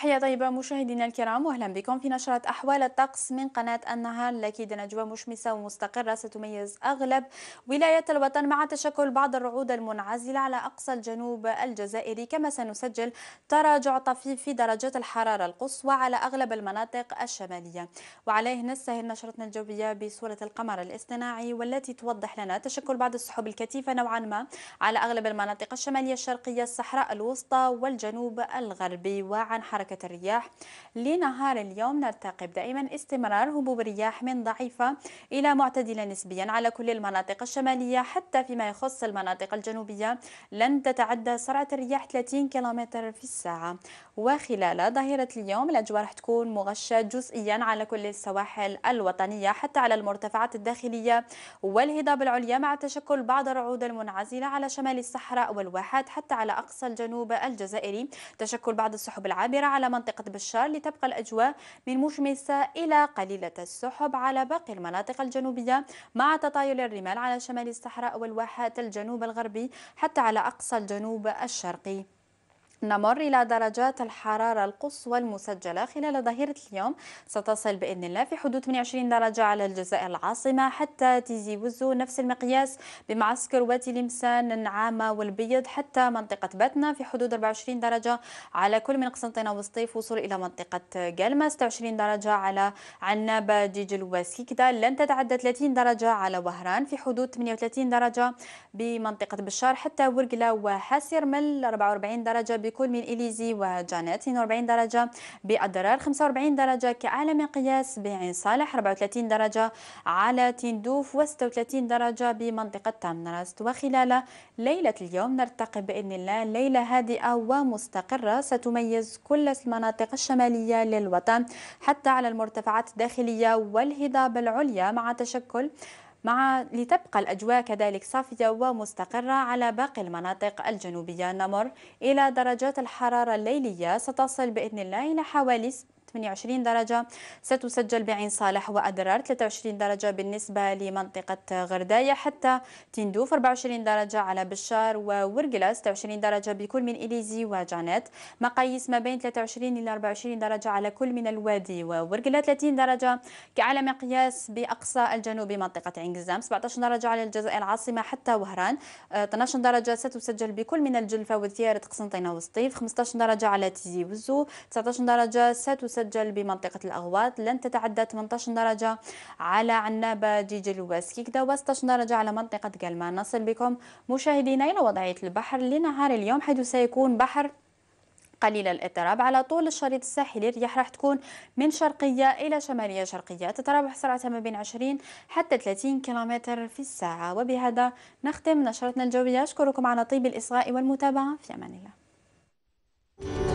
تحية طيبة مشاهدينا الكرام واهلا بكم في نشرة احوال الطقس من قناة النهار التي نجوى مشمسة ومستقرة ستميز اغلب ولايات الوطن مع تشكل بعض الرعود المنعزلة على اقصى الجنوب الجزائري كما سنسجل تراجع طفيف في درجات الحرارة القصوى على اغلب المناطق الشمالية وعليه نستهل نشرتنا الجوية بصورة القمر الاصطناعي والتي توضح لنا تشكل بعض السحب الكثيفة نوعا ما على اغلب المناطق الشمالية الشرقية الصحراء الوسطى والجنوب الغربي وعن حركة حركة الرياح لنهار اليوم نرتقب دائما استمرار هبوب الرياح من ضعيفة إلى معتدلة نسبيا على كل المناطق الشمالية حتى فيما يخص المناطق الجنوبية لن تتعدى سرعة الرياح 30 كم في الساعة وخلال ظهيرة اليوم الأجواء رح تكون مغشة جزئيا على كل السواحل الوطنية حتى على المرتفعات الداخلية والهضاب العليا مع تشكل بعض الرعود المنعزلة على شمال الصحراء والواحات حتى على أقصى الجنوب الجزائري تشكل بعض السحب العابرة على منطقة بشار لتبقى الأجواء من مشمسة إلى قليلة السحب على باقي المناطق الجنوبية مع تطايل الرمال على شمال الصحراء والواحات الجنوب الغربي حتى على أقصى الجنوب الشرقي نمر إلى درجات الحرارة القصوى المسجلة خلال ظهيرة اليوم ستصل بإذن الله في حدود 28 درجة على الجزائر العاصمة حتى تيزي وزو نفس المقياس بمعسكر واتي لمسان النعامة والبيض حتى منطقة باتنا في حدود 24 درجة على كل من قسنطينة وسطيف وصول إلى منطقة قلمة 26 درجة على عنابة ديجل وسكيكدا لن تتعدى 30 درجة على وهران في حدود 38 درجة بمنطقة بشار حتى ورقلة وحاسر مل 44 درجة بكل من إليزي وجانيت 42 درجة بالضرار 45 درجة كأعلى مقياس بعين صالح 34 درجة على تندوف و36 درجة بمنطقة تامنرست وخلال ليلة اليوم نرتقي بإذن الله ليلة هادئة ومستقرة ستميز كل المناطق الشمالية للوطن حتى على المرتفعات الداخلية والهضاب العليا مع تشكل مع لتبقى الأجواء كذلك صافية ومستقرة على باقي المناطق الجنوبية نمر إلى درجات الحرارة الليلية ستصل بإذن الله إلى حوالي 28 درجة ستسجل بعين صالح وأدرار 23 درجة بالنسبة لمنطقة غرداية حتى تندوف 24 درجة على بشار وورقلا 26 درجة بكل من إليزي وجانيت مقاييس ما بين 23 إلى 24 درجة على كل من الوادي وورقلا 30 درجة كعلى مقياس بأقصى الجنوب منطقة عين جزام 17 درجة على الجزائر العاصمة حتى وهران 12 درجة ستسجل بكل من الجلفة وزيارة قسنطينة وسطيف 15 درجة على تيزي وزو 19 درجة ستسجل تسجل بمنطقة الأغواط لن تتعدى 18 درجة على عنابة جيجل وبسكيكدا و16 درجة على منطقة قلمان نصل بكم مشاهدينا إلى وضعية البحر لنهار اليوم حيث سيكون بحر قليل الاضطراب على طول الشريط الساحلي الرياح راح تكون من شرقية إلى شمالية شرقية تتراوح سرعتها ما بين 20 حتى 30 كيلومتر في الساعة وبهذا نختم نشرتنا الجوية أشكركم على طيب الإصغاء والمتابعة في أمان الله